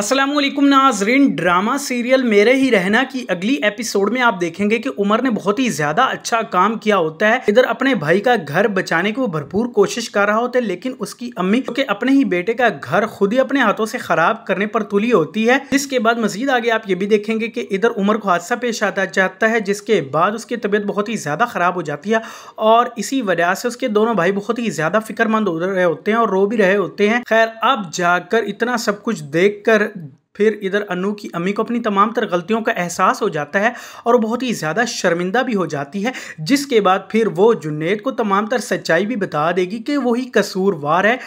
असलम नाजरीन drama serial मेरे ही रहना की अगली एपिसोड में आप देखेंगे कि उमर ने बहुत ही ज़्यादा अच्छा काम किया होता है इधर अपने भाई का घर बचाने की वो भरपूर कोशिश कर रहा होता है लेकिन उसकी अम्मी जो कि अपने ही बेटे का घर खुद ही अपने हाथों से ख़राब करने पर तुली होती है जिसके बाद मजीद आगे आप ये भी देखेंगे कि इधर उमर को हादसा पेश आता जाता है जिसके बाद उसकी तबीयत बहुत ही ज़्यादा ख़राब हो जाती है और इसी वजह से उसके दोनों भाई बहुत ही ज़्यादा फिक्रमंद हो रहे होते हैं और रो भी रहे होते हैं खैर अब जाकर इतना सब कुछ देख कर फिर इधर अनु की अम्मी को अपनी तमाम तर गलतियों का एहसास हो जाता है और बहुत ही ज़्यादा शर्मिंदा भी हो जाती है जिसके बाद फिर वो जुनेद को तमाम तर सच्चाई भी बता देगी कि वही कसूरवार है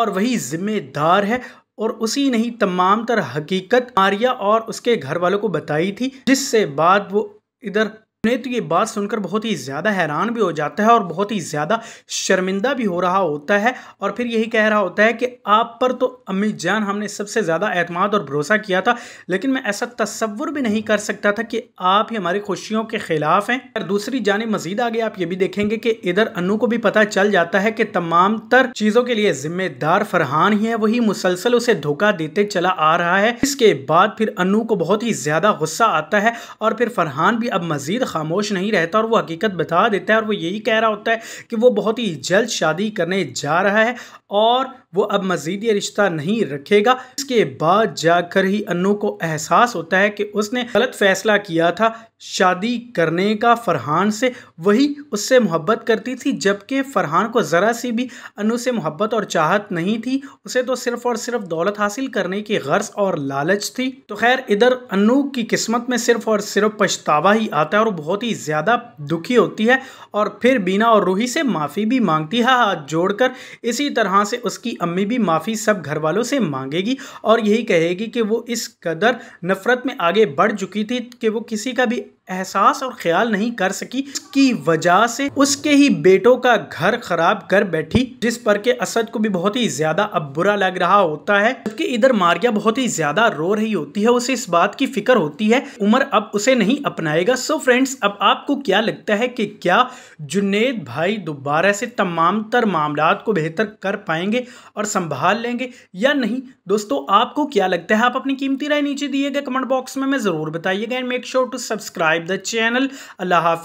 और वही जिम्मेदार है और उसी नहीं तमाम तर हकीकत आर्या और उसके घर वालों को बताई थी जिससे बाद वो इधर तो ये बात सुनकर बहुत ही ज़्यादा हैरान भी हो जाता है और बहुत ही ज़्यादा शर्मिंदा भी हो रहा होता है और फिर यही कह रहा होता है कि आप पर तो अम्मी जान हमने सबसे ज़्यादा एतमाद और भरोसा किया था लेकिन मैं ऐसा तस्वुर भी नहीं कर सकता था कि आप ही हमारी खुशियों के ख़िलाफ़ हैं और दूसरी जानब मजीद आगे आप ये भी देखेंगे कि इधर अनु को भी पता चल जाता है कि तमाम तर चीज़ों के लिए जिम्मेदार फरहान ही है वही मुसलसल उसे धोखा देते चला आ रहा है इसके बाद फिर अनु को बहुत ही ज़्यादा गुस्सा आता है और फिर फरहान भी अब मजीद खामोश नहीं रहता और वो हकीकत बता देता है और वो यही कह रहा होता है कि वो बहुत ही जल्द शादी करने जा रहा है और वो अब मज़ीद ये रिश्ता नहीं रखेगा इसके बाद जाकर ही अनु को एहसास होता है कि उसने गलत फ़ैसला किया था शादी करने का फरहान से वही उससे मोहब्बत करती थी जबकि फरहान को ज़रा सी भी अनु से मोहब्बत और चाहत नहीं थी उसे तो सिर्फ़ और सिर्फ दौलत हासिल करने की गर्ज और लालच थी तो खैर इधर अनु की किस्मत में सिर्फ़ और सिर्फ पछतावा ही आता है और बहुत ही ज़्यादा दुखी होती है और फिर बीना और रूही से माफ़ी भी मांगती है हाथ जोड़कर इसी तरह से उसकी अम्मी भी माफ़ी सब घर वालों से मांगेगी और यही कहेगी कि वो इस कदर नफ़रत में आगे बढ़ चुकी थी कि वो किसी का भी एहसास और ख्याल नहीं कर सकी की वजह से उसके ही बेटों का घर खराब कर बैठी जिस पर के असद को भी बहुत ही ज्यादा अब बुरा लग रहा होता है जबकि इधर मारिया बहुत ही ज्यादा रो रही होती है उसे इस बात की फिक्र होती है उमर अब उसे नहीं अपनाएगा सो फ्रेंड्स अब आपको क्या लगता है कि क्या जुनेद भाई दोबारा से तमाम तर मामला को बेहतर कर पाएंगे और संभाल लेंगे या नहीं दोस्तों आपको क्या लगता है आप अपनी कीमती राय नीचे दिए गए कमेंट बॉक्स में मैं जरूर बताइएगा and make sure to subscribe subscribe the channel allah hafiz